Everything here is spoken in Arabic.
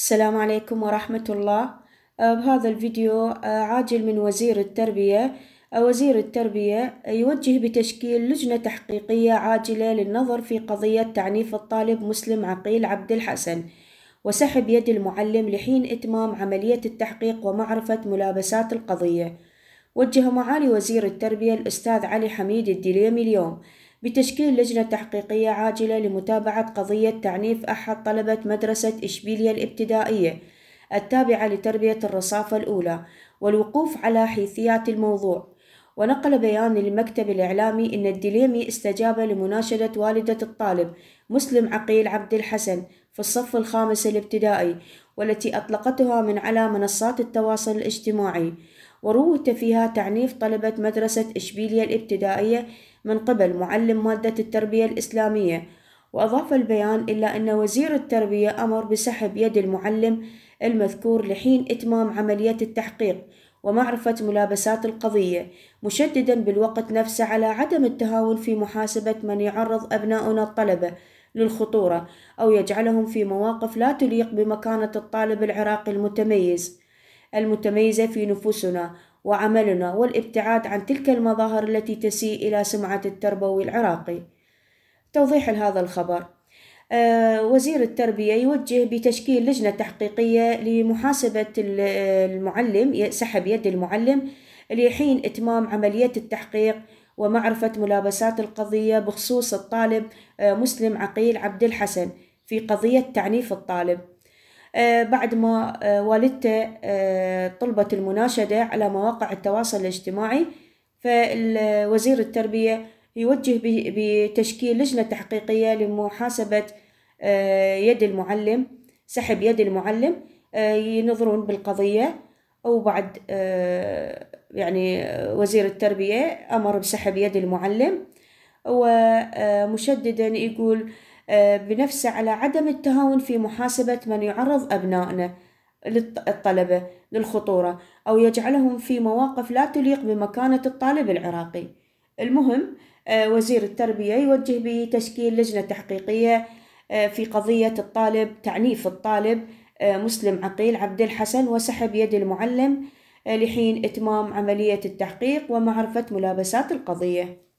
السلام عليكم ورحمة الله أه، بهذا الفيديو أه، عاجل من وزير التربية أه، وزير التربية يوجه بتشكيل لجنة تحقيقية عاجلة للنظر في قضية تعنيف الطالب مسلم عقيل عبد الحسن وسحب يد المعلم لحين إتمام عملية التحقيق ومعرفة ملابسات القضية وجه معالي وزير التربية الأستاذ علي حميد الدليمي اليوم بتشكيل لجنة تحقيقية عاجلة لمتابعة قضية تعنيف أحد طلبة مدرسة إشبيلية الابتدائية التابعة لتربية الرصافة الأولى والوقوف على حيثيات الموضوع ونقل بيان للمكتب الإعلامي أن الدليمي استجاب لمناشدة والدة الطالب مسلم عقيل عبد الحسن في الصف الخامس الابتدائي والتي أطلقتها من على منصات التواصل الاجتماعي وروت فيها تعنيف طلبة مدرسة إشبيلية الابتدائية من قبل معلم مادة التربية الإسلامية وأضاف البيان إلا أن وزير التربية أمر بسحب يد المعلم المذكور لحين إتمام عملية التحقيق ومعرفة ملابسات القضية مشددا بالوقت نفسه على عدم التهاون في محاسبة من يعرض أبناؤنا الطلبة للخطورة أو يجعلهم في مواقف لا تليق بمكانة الطالب العراقي المتميز المتميزة في نفوسنا وعملنا والابتعاد عن تلك المظاهر التي تسيء إلى سمعة التربوي العراقي توضيح لهذا الخبر آه، وزير التربية يوجه بتشكيل لجنة تحقيقية لمحاسبة المعلم سحب يد المعلم لحين إتمام عملية التحقيق ومعرفة ملابسات القضية بخصوص الطالب آه، مسلم عقيل عبد الحسن في قضية تعنيف الطالب آه، بعد ما آه، والدته آه، طلبت المناشدة على مواقع التواصل الاجتماعي فالوزير التربية يوجه بتشكيل لجنة تحقيقية لمحاسبة يد المعلم سحب يد المعلم ينظرون بالقضية وبعد يعني وزير التربية أمر بسحب يد المعلم ومشددا يقول آه، بنفسه على عدم التهاون في محاسبة من يعرض أبنائنا للطلبة للخطورة أو يجعلهم في مواقف لا تليق بمكانة الطالب العراقي المهم آه، وزير التربية يوجه بتشكيل لجنة تحقيقية آه، في قضية الطالب تعنيف الطالب مسلم عقيل عبد الحسن وسحب يد المعلم لحين إتمام عملية التحقيق ومعرفة ملابسات القضية